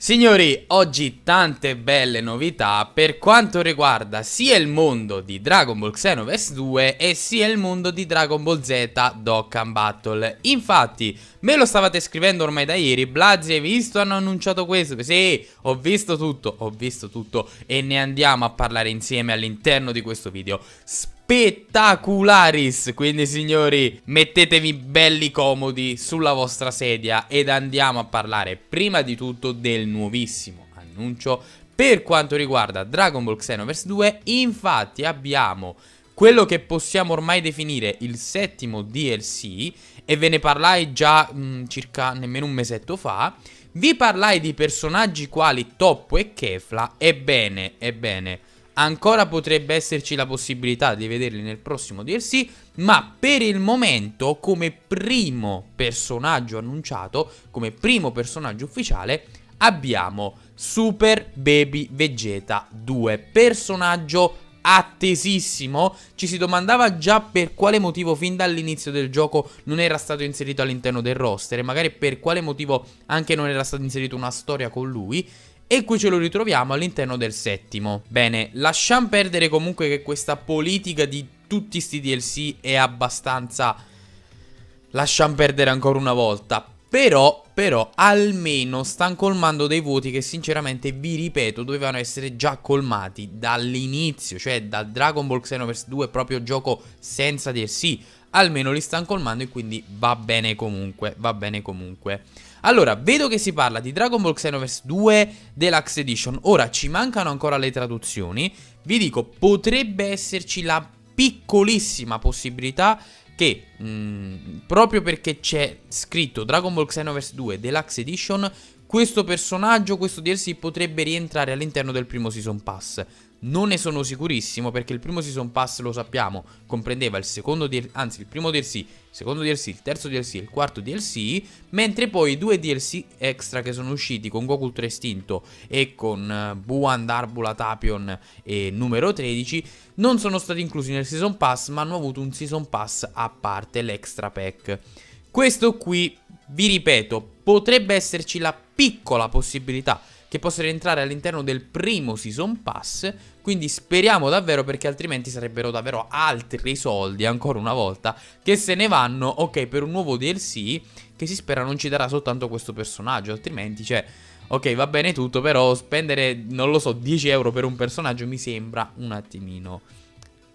Signori, oggi tante belle novità per quanto riguarda sia il mondo di Dragon Ball Xenoverse 2 e sia il mondo di Dragon Ball Z Dokkan Battle. Infatti, me lo stavate scrivendo ormai da ieri, Blazzi hai visto hanno annunciato questo? Sì, ho visto tutto, ho visto tutto e ne andiamo a parlare insieme all'interno di questo video. Spero spettacularis Quindi signori mettetevi belli comodi sulla vostra sedia ed andiamo a parlare prima di tutto del nuovissimo annuncio Per quanto riguarda Dragon Ball Xenoverse 2 infatti abbiamo quello che possiamo ormai definire il settimo DLC e ve ne parlai già mh, mm, circa nemmeno un mesetto fa vi parlai di personaggi quali Toppo e Kefla ebbene, ebbene Ancora potrebbe esserci la possibilità di vederli nel prossimo DLC, ma per il momento come primo personaggio annunciato, come primo personaggio ufficiale, abbiamo Super Baby Vegeta 2, personaggio attesissimo. Ci si domandava già per quale motivo fin dall'inizio del gioco non era stato inserito all'interno del roster, e magari per quale motivo anche non era stata inserita una storia con lui e qui ce lo ritroviamo all'interno del settimo. Bene, lasciamo perdere comunque che questa politica di tutti questi DLC è abbastanza... Lasciamo perdere ancora una volta. Però, però, almeno stanno colmando dei voti che sinceramente, vi ripeto, dovevano essere già colmati dall'inizio, cioè dal Dragon Ball Xenoverse 2, proprio gioco senza DLC. Almeno li stanno colmando e quindi va bene comunque, va bene comunque. Allora, vedo che si parla di Dragon Ball Xenoverse 2 Deluxe Edition. Ora, ci mancano ancora le traduzioni. Vi dico, potrebbe esserci la piccolissima possibilità che mh, mm, proprio perché c'è scritto Dragon Ball Xenoverse 2 Deluxe Edition, questo personaggio, questo DLC potrebbe rientrare all'interno del primo Season Pass. Non ne sono sicurissimo perché il primo season pass lo sappiamo, comprendeva il secondo DLC, anzi il primo DLC, il secondo DLC, il terzo DLC e il quarto DLC, mentre poi i due DLC extra che sono usciti con Goku 3 Estinto e con uh, eh, Buan, Darbula, Tapion e numero 13 non sono stati inclusi nel season pass ma hanno avuto un season pass a parte l'extra pack. Questo qui, vi ripeto, potrebbe esserci la piccola possibilità che possa rientrare all'interno del primo season pass. Quindi speriamo davvero perché altrimenti sarebbero davvero altri soldi, ancora una volta, che se ne vanno, ok, per un nuovo DLC che si spera non ci darà soltanto questo personaggio, altrimenti cioè... Ok, va bene tutto, però spendere, non lo so, 10 euro per un personaggio mi sembra un attimino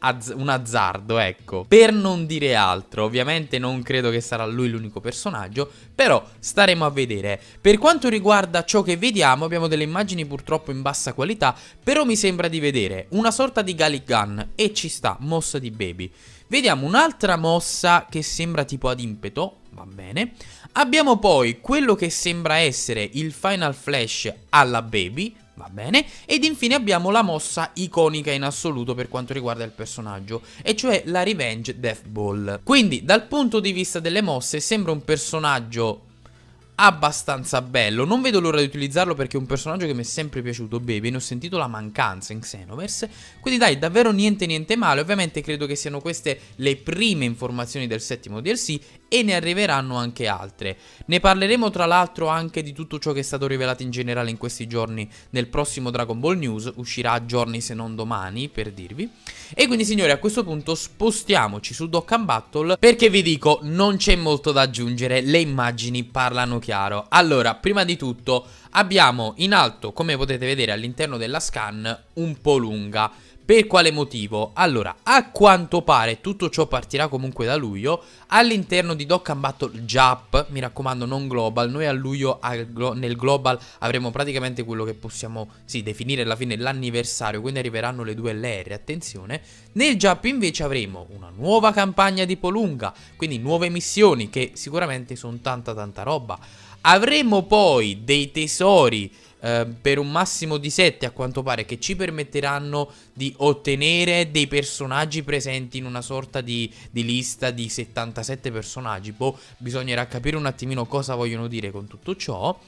az un azzardo, ecco. Per non dire altro, ovviamente non credo che sarà lui l'unico personaggio, però staremo a vedere. Per quanto riguarda ciò che vediamo, abbiamo delle immagini purtroppo in bassa qualità, però mi sembra di vedere una sorta di Gallic Gun e ci sta, mossa di Baby. Vediamo un'altra mossa che sembra tipo ad impeto, va bene. Abbiamo poi quello che sembra essere il Final Flash alla Baby, Va bene? Ed infine abbiamo la mossa iconica in assoluto per quanto riguarda il personaggio, e cioè la Revenge Death Ball. Quindi dal punto di vista delle mosse sembra un personaggio abbastanza bello. Non vedo l'ora di utilizzarlo perché è un personaggio che mi è sempre piaciuto, Baby. Ne ho sentito la mancanza in Xenoverse. Quindi dai, davvero niente niente male. Ovviamente credo che siano queste le prime informazioni del settimo DLC e ne arriveranno anche altre. Ne parleremo tra l'altro anche di tutto ciò che è stato rivelato in generale in questi giorni nel prossimo Dragon Ball News, uscirà a giorni se non domani per dirvi. E quindi signori a questo punto spostiamoci su Dokkan Battle perché vi dico non c'è molto da aggiungere, le immagini parlano chiaro. Allora, prima di tutto abbiamo in alto come potete vedere all'interno della scan un po' lunga per quale motivo? Allora, a quanto pare tutto ciò partirà comunque da luglio all'interno di Dock and Battle Jap, mi raccomando non Global, noi a luglio nel Global avremo praticamente quello che possiamo sì, definire alla fine l'anniversario, quindi arriveranno le due LR, attenzione. Nel Jap invece avremo una nuova campagna di Polunga, quindi nuove missioni che sicuramente sono tanta tanta roba. Avremo poi dei tesori eh, per un massimo di 7 a quanto pare che ci permetteranno di ottenere dei personaggi presenti in una sorta di, di lista di 77 personaggi. Boh, bisognerà capire un attimino cosa vogliono dire con tutto ciò.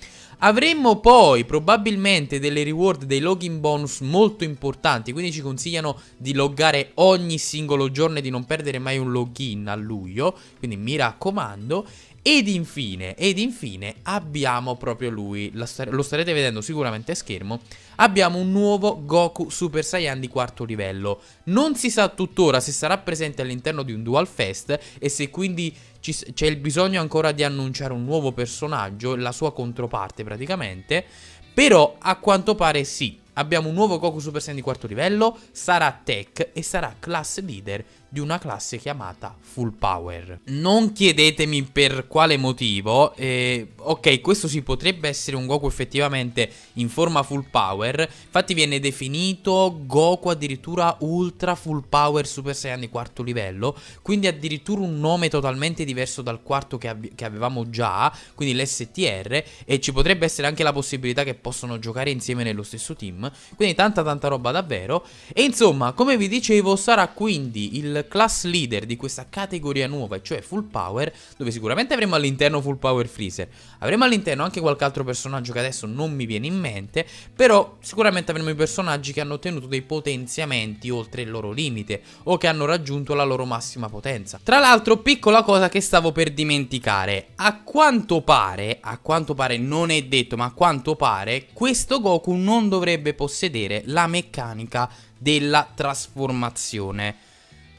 Avremmo poi probabilmente delle reward, dei login bonus molto importanti, quindi ci consigliano di loggare ogni singolo giorno e di non perdere mai un login a luglio, quindi mi raccomando. Ed infine, ed infine abbiamo proprio lui, lo starete vedendo sicuramente a schermo, abbiamo un nuovo Goku Super Saiyan di quarto livello. Non si sa tuttora se sarà presente all'interno di un Dual Fest e se quindi c'è il bisogno ancora di annunciare un nuovo personaggio, la sua controparte praticamente, però a quanto pare sì. Abbiamo un nuovo Goku Super Saiyan di quarto livello, sarà Tech e sarà class leader di una classe chiamata Full Power. Non chiedetemi per quale motivo, eh, ok questo si potrebbe essere un Goku effettivamente in forma Full Power, infatti viene definito Goku addirittura Ultra Full Power Super Saiyan di quarto livello, quindi addirittura un nome totalmente diverso dal quarto che, ave che avevamo già, quindi l'STR, e ci potrebbe essere anche la possibilità che possono giocare insieme nello stesso team, quindi tanta tanta roba davvero, e insomma come vi dicevo sarà quindi il class leader di questa categoria nuova, cioè full power, dove sicuramente avremo all'interno full power freezer, avremo all'interno anche qualche altro personaggio che adesso non mi viene in mente, però sicuramente avremo i personaggi che hanno ottenuto dei potenziamenti oltre il loro limite o che hanno raggiunto la loro massima potenza. Tra l'altro, piccola cosa che stavo per dimenticare, a quanto pare, a quanto pare non è detto, ma a quanto pare questo Goku non dovrebbe possedere la meccanica della trasformazione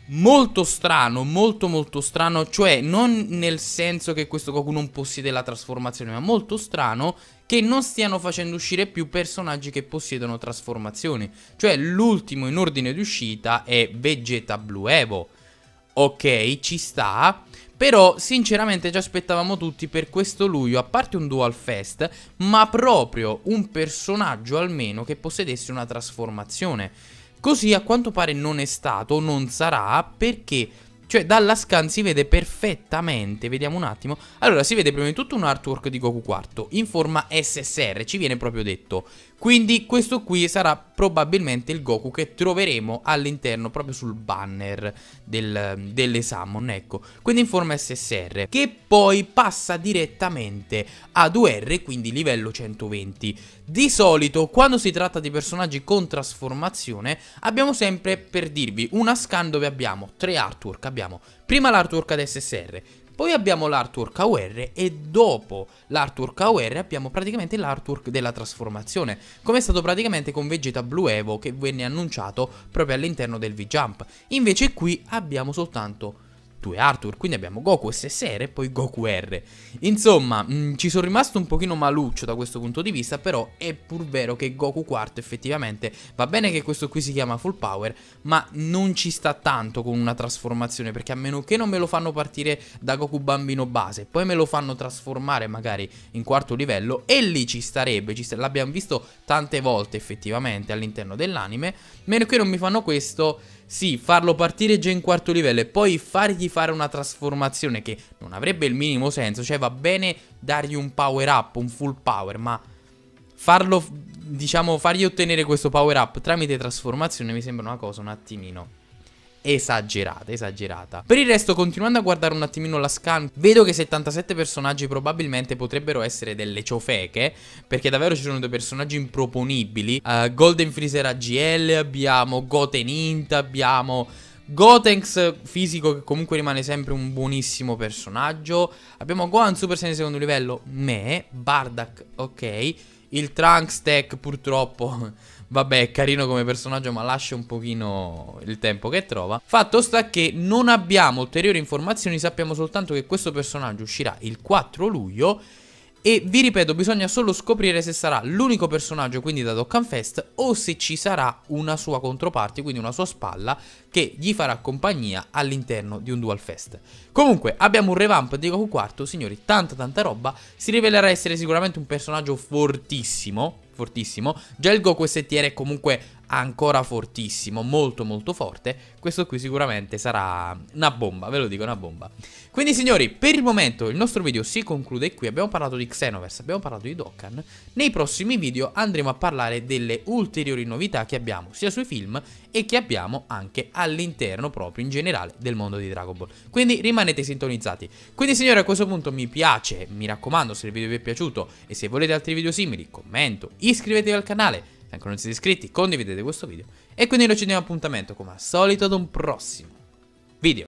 molto strano, molto molto strano, cioè non nel senso che questo Goku non possiede la trasformazione, ma molto strano che non stiano facendo uscire più personaggi che possiedono trasformazioni. Cioè l'ultimo in ordine di uscita è Vegeta Blue Evo. Ok, ci sta, però sinceramente ci aspettavamo tutti per questo luglio, a parte un Dual Fest, ma proprio un personaggio almeno che possedesse una trasformazione. Così a quanto pare non è stato, non sarà, perché... Cioè dalla scan si vede perfettamente, vediamo un attimo Allora si vede prima di tutto un artwork di Goku IV in forma SSR, ci viene proprio detto quindi questo qui sarà probabilmente il Goku che troveremo all'interno proprio sul banner del, delle Summon, ecco. Quindi in forma SSR, che poi passa direttamente ad UR, quindi livello 120. Di solito, quando si tratta di personaggi con trasformazione, abbiamo sempre, per dirvi, una scan dove abbiamo tre artwork. Abbiamo prima l'artwork ad SSR, poi abbiamo l'artwork AUR e dopo l'artwork AUR abbiamo praticamente l'artwork della trasformazione, come è stato praticamente con Vegeta Blue Evo che venne annunciato proprio all'interno del V-Jump. Invece qui abbiamo soltanto 2 Arthur, quindi abbiamo Goku SSR e poi Goku R. Insomma, mh, mm, ci sono rimasto un pochino maluccio da questo punto di vista, però è pur vero che Goku IV effettivamente va bene che questo qui si chiama full power, ma non ci sta tanto con una trasformazione, perché a meno che non me lo fanno partire da Goku bambino base, poi me lo fanno trasformare magari in quarto livello e lì ci starebbe, sta... l'abbiamo visto tante volte effettivamente all'interno dell'anime, meno che non mi fanno questo sì, farlo partire già in quarto livello e poi fargli fare una trasformazione che non avrebbe il minimo senso. Cioè va bene dargli un power up, un full power, ma farlo, diciamo, fargli ottenere questo power up tramite trasformazione mi sembra una cosa un attimino esagerata, esagerata. Per il resto, continuando a guardare un attimino la scan, vedo che 77 personaggi probabilmente potrebbero essere delle ciofeche, perché davvero ci sono dei personaggi improponibili. Uh, Golden Freezer AGL, abbiamo Goten Int, abbiamo... Gotenks fisico che comunque rimane sempre un buonissimo personaggio. Abbiamo Gohan Super Saiyan secondo livello, me, Bardak, ok. Il Trunks Tech purtroppo vabbè è carino come personaggio ma lascia un pochino il tempo che trova Fatto sta che non abbiamo ulteriori informazioni, sappiamo soltanto che questo personaggio uscirà il 4 luglio e vi ripeto, bisogna solo scoprire se sarà l'unico personaggio quindi da Dokkan Fest o se ci sarà una sua controparte, quindi una sua spalla che gli farà compagnia all'interno di un Dual Fest. Comunque, abbiamo un revamp di Goku Quarto, signori, tanta tanta roba, si rivelerà essere sicuramente un personaggio fortissimo, fortissimo. Già il Goku STR è comunque ancora fortissimo, molto molto forte, questo qui sicuramente sarà una bomba, ve lo dico, una bomba. Quindi signori, per il momento il nostro video si conclude qui, abbiamo parlato di Xenoverse, abbiamo parlato di Dokkan, nei prossimi video andremo a parlare delle ulteriori novità che abbiamo sia sui film e che abbiamo anche all'interno proprio in generale del mondo di Dragon Ball. Quindi rimanete sintonizzati. Quindi signori a questo punto mi piace, mi raccomando se il video vi è piaciuto e se volete altri video simili, commento, iscrivetevi al canale se ancora non siete iscritti condividete questo video e quindi noi ci diamo appuntamento come al solito ad un prossimo video.